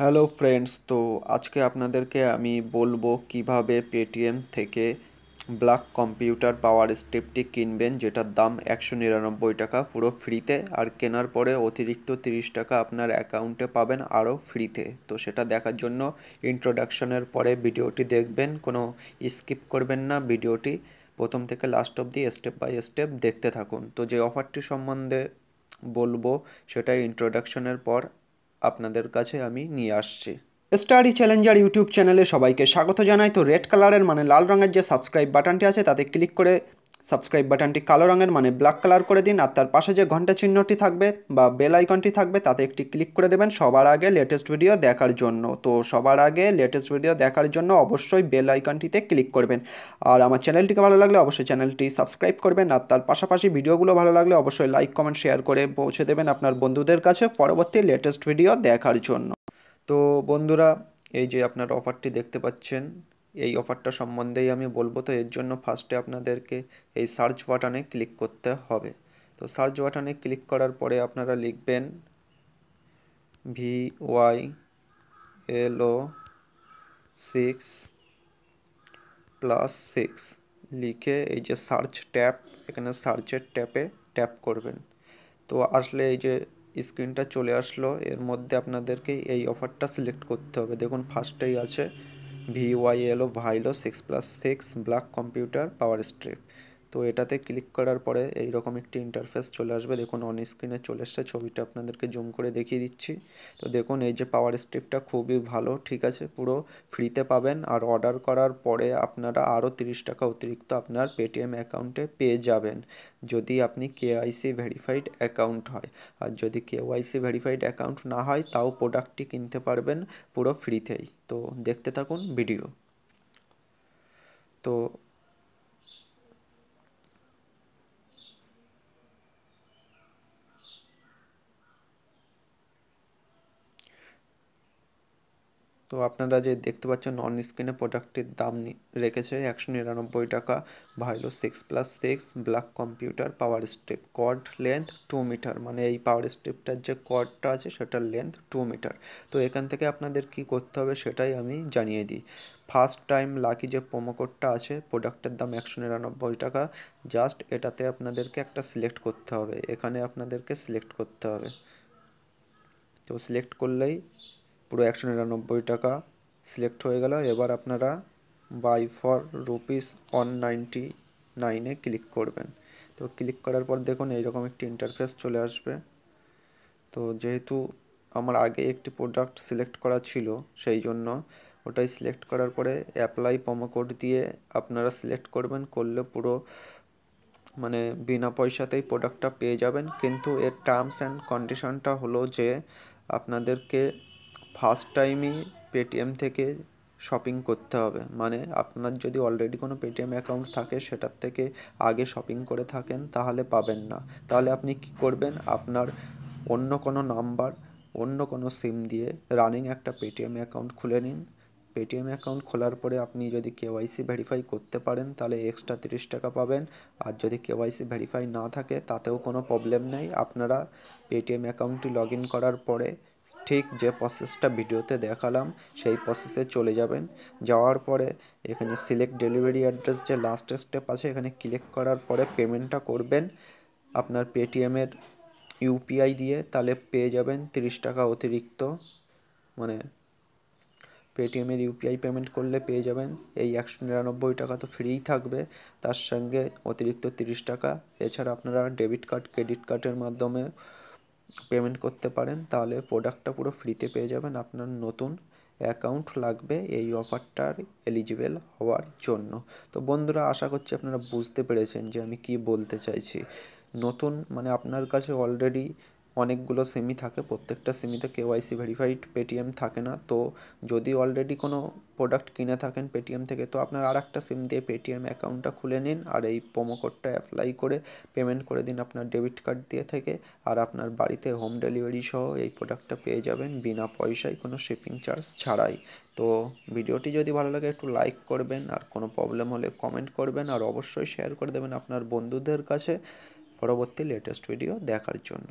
hello friends তো আজকে আপনাদেরকে আমি বলবো কিভাবে পেটিএম থেকে ব্ল্যাক কম্পিউটার পাওয়ার স্টেপটি কিনবেন যেটার দাম একশো নিরানব্বই টাকা পুরো ফ্রিতে আর কেনার পরে অতিরিক্ত তিরিশ টাকা আপনার অ্যাকাউন্টে পাবেন আরও ফ্রিতে তো সেটা দেখার জন্য ইন্ট্রোডাকশনের পরে ভিডিওটি দেখবেন কোনো স্কিপ করবেন না ভিডিওটি প্রথম থেকে last of the step by step দেখতে থাকুন তো যে অফারটি সম্বন্ধে বলবো সেটা ইন্ট্রোডাকশনের পর আপনাদের কাছে আমি নিয়ে আসছি স্টাডি চ্যালেঞ্জার ইউটিউব চ্যানেলে সবাইকে স্বাগত জানাই তো রেড কালারের মানে লাল রঙের যে সাবস্ক্রাইব বাটনটি আছে তাতে ক্লিক করে সাবস্ক্রাইব বাটনটি কালো রঙের মানে ব্ল্যাক কালার করে দিন আর তার পাশে যে ঘন্টা চিহ্নটি থাকবে বা বেল আইকনটি থাকবে তাতে একটি ক্লিক করে দেবেন সবার আগে লেটেস্ট ভিডিও দেখার জন্য তো সবার আগে লেটেস্ট ভিডিও দেখার জন্য অবশ্যই বেল আইকনটিতে ক্লিক করবেন আর আমার চ্যানেলটিকে ভালো লাগলে অবশ্যই চ্যানেলটি সাবস্ক্রাইব করবেন আর তার পাশাপাশি ভিডিওগুলো ভালো লাগলে অবশ্যই লাইক কমেন্ট শেয়ার করে পৌঁছে দেবেন আপনার বন্ধুদের কাছে পরবর্তী লেটেস্ট ভিডিও দেখার জন্য তো বন্ধুরা এই যে আপনার অফারটি দেখতে পাচ্ছেন এই অফারটা সম্বন্ধেই আমি বলবো তো এর জন্য ফার্স্টে আপনাদেরকে এই সার্চ বাটনে ক্লিক করতে হবে তো সার্চ বাটনে ক্লিক করার পরে আপনারা লিখবেন V Y L O six plus six লিখে এই যে সার্চ ট্যাপ এখানে সার্চের ট্যাপে ট্যাপ করবেন তো আসলে এই যে স্ক্রিনটা চলে আসলো এর মধ্যে আপনাদেরকে এই অফারটা সিলেক্ট করতে হবে দেখুন ফার্স্টেই আছে VYLO Vilo 6 plus 6 black computer power strip তো এটাতে ক্লিক করার পরে এইরকম একটি ইন্টারফেস চলে আসবে দেখুন অন স্ক্রিনে চলে এসছে ছবিটা আপনাদেরকে জুম করে দেখিয়ে দিচ্ছি তো দেখুন এই যে পাওয়ার স্ট্রিপটা খুবই ভালো ঠিক আছে পুরো ফ্রিতে পাবেন আর অর্ডার করার পরে আপনারা আরও তিরিশ টাকা অতিরিক্ত আপনার পেটিএম অ্যাকাউন্টে পেয়ে যাবেন যদি আপনি কেআইসি ভেরিফাইড অ্যাকাউন্ট হয় আর যদি কেওয়াইসি ভেরিফাইড অ্যাকাউন্ট না হয় তাও প্রোডাক্টটি কিনতে পারবেন পুরো ফ্রিতেই তো দেখতে থাকুন ভিডিও তো তো আপনারা যে দেখতে পাচ্ছেন অন স্ক্রিনে প্রোডাক্টের দাম রেখেছে একশো নিরানব্বই টাকা Vylo six plus six black computer power strip cord length two metre মানে এই পাওয়ার স্ট্রিপটার যে কর্ডটা আছে সেটার লেন্থ টু মিটার তো এখান থেকে আপনাদের কি করতে হবে সেটাই আমি জানিয়ে দিই ফার্স্ট টাইম লাকি যে প্রোমো কোডটা আছে প্রোডাক্টের দাম একশো নিরানব্বই টাকা জাস্ট এটাতে আপনাদেরকে একটা সিলেক্ট করতে হবে এখানে আপনাদেরকে সিলেক্ট করতে হবে তো সিলেক্ট করলেই পুরো একশো নিরানব্বই টাকা সিলেক্ট হয়ে গেল এবার আপনারা buy for rupees one ninety নাইনে ক্লিক করবেন তো ক্লিক করার পর দেখুন এইরকম একটি ইন্টারফেস চলে আসবে তো যেহেতু আমার আগে একটি প্রোডাক্ট সিলেক্ট করা ছিল সেই জন্য ওটাই সিলেক্ট করার পরে অ্যাপ্লাই প্রোমো কোড দিয়ে আপনারা সিলেক্ট করবেন করলে পুরো মানে বিনা পয়সাতেই প্রোডাক্টটা পেয়ে যাবেন কিন্তু এর টার্মস অ্যান্ড কন্ডিশনটা হলো যে আপনাদেরকে ফার্স্ট টাইমই পেটিএম থেকে শপিং করতে হবে মানে আপনার যদি অলরেডি কোনো পেটিএম অ্যাকাউন্ট থাকে সেটার থেকে আগে শপিং করে থাকেন তাহলে পাবেন না তাহলে আপনি কি করবেন আপনার অন্য কোনো নাম্বার অন্য কোনো সিম দিয়ে রানিং একটা পেটিএম অ্যাকাউন্ট খুলে নিন পেটিএম অ্যাকাউন্ট খোলার পরে আপনি যদি কেওয়াইসি ভেরিফাই করতে পারেন তাহলে এক্সট্রা তিরিশ টাকা পাবেন আর যদি কেওয়াইসি ভেরিফাই না থাকে তাতেও কোনো প্রবলেম নেই আপনারা পেটিএম অ্যাকাউন্টটি লগ করার পরে ঠিক যে প্রসেসটা ভিডিওতে দেখালাম সেই প্রসেসে চলে যাবেন যাওয়ার পরে এখানে সিলেক্ট ডেলিভারি অ্যাড্রেস যে লাস্ট স্টেপ আছে এখানে ক্লিক করার পরে পেমেন্টটা করবেন আপনার পেটিএমের ইউপিআই দিয়ে তাহলে পেয়ে যাবেন তিরিশ টাকা অতিরিক্ত মানে পেটিএমের ইউপিআই পেমেন্ট করলে পেয়ে যাবেন এই একশো নিরানব্বই টাকা তো ফ্রিই থাকবে তার সঙ্গে অতিরিক্ত তিরিশ টাকা এছাড়া আপনারা ডেবিট কার্ড ক্রেডিট কার্ডের মাধ্যমে পেমেন্ট করতে পারেন তাহলে প্রোডাক্টটা পুরো ফ্রিতে পেয়ে যাবেন আপনার নতুন অ্যাকাউন্ট লাগবে এই অফারটার এলিজিবেল হওয়ার জন্য তো বন্ধুরা আশা করছি আপনারা বুঝতে পেরেছেন যে আমি কি বলতে চাইছি নতুন মানে আপনার কাছে অলরেডি অনেকগুলো সিমি থাকে প্রত্যেকটা সিমিতে কেওয়াইসি ভেরিফাইড পেটিএম থাকে না তো যদি অলরেডি কোনো প্রোডাক্ট কিনে থাকেন পেটিএম থেকে তো আপনার আর একটা সিম দিয়ে পেটিএম অ্যাকাউন্টটা খুলে নিন আর এই প্রোমো কোডটা অ্যাপ্লাই করে পেমেন্ট করে দিন আপনার ডেবিট কার্ড দিয়ে থেকে আর আপনার বাড়িতে হোম ডেলিভারি সহ এই প্রোডাক্টটা পেয়ে যাবেন বিনা পয়সায় কোনো শিপিং চার্জ ছাড়াই তো ভিডিওটি যদি ভালো লাগে একটু লাইক করবেন আর কোনো প্রবলেম হলে কমেন্ট করবেন আর অবশ্যই শেয়ার করে দেবেন আপনার বন্ধুদের কাছে পরবর্তী লেটেস্ট ভিডিও দেখার জন্য